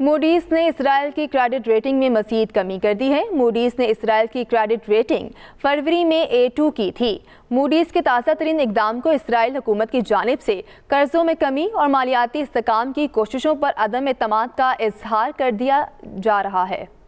Moody's ने Israel की credit rating में मजीद कमी कर दी है मूडीज ने इसराइल की क्रेडिट रेटिंग फरवरी में ए टू की थी मूडीज के ताज़ा तरीन इकदाम को इसराइल हुकूमत की जानब से कर्ज़ों में कमी और मालियाती इसकाम की कोशिशों पर अदम अतमाद का इजहार कर दिया जा रहा है